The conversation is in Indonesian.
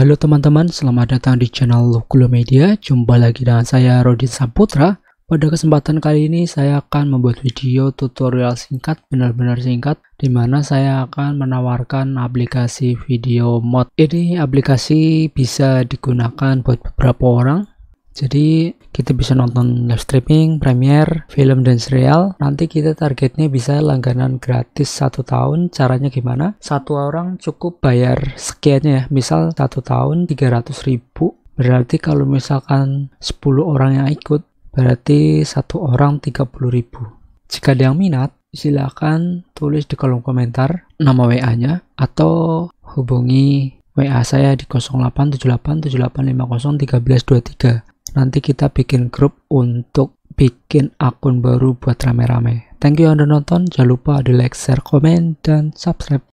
Halo teman-teman, selamat datang di channel Lukulo Media. Jumpa lagi dengan saya Rodin Saputra. Pada kesempatan kali ini saya akan membuat video tutorial singkat, benar-benar singkat, di mana saya akan menawarkan aplikasi video mod. Ini aplikasi bisa digunakan buat beberapa orang, jadi kita bisa nonton live streaming, premiere, film dan serial. Nanti kita targetnya bisa langganan gratis satu tahun. Caranya gimana? Satu orang cukup bayar sekiannya ya. Misal satu tahun 300 ribu. Berarti kalau misalkan 10 orang yang ikut, berarti satu orang 30 ribu. Jika ada yang minat, silakan tulis di kolom komentar nama WA-nya atau hubungi WA saya di 087878501323 nanti kita bikin grup untuk bikin akun baru buat rame-rame. Thank you yang udah nonton, jangan lupa di like, share, komen, dan subscribe.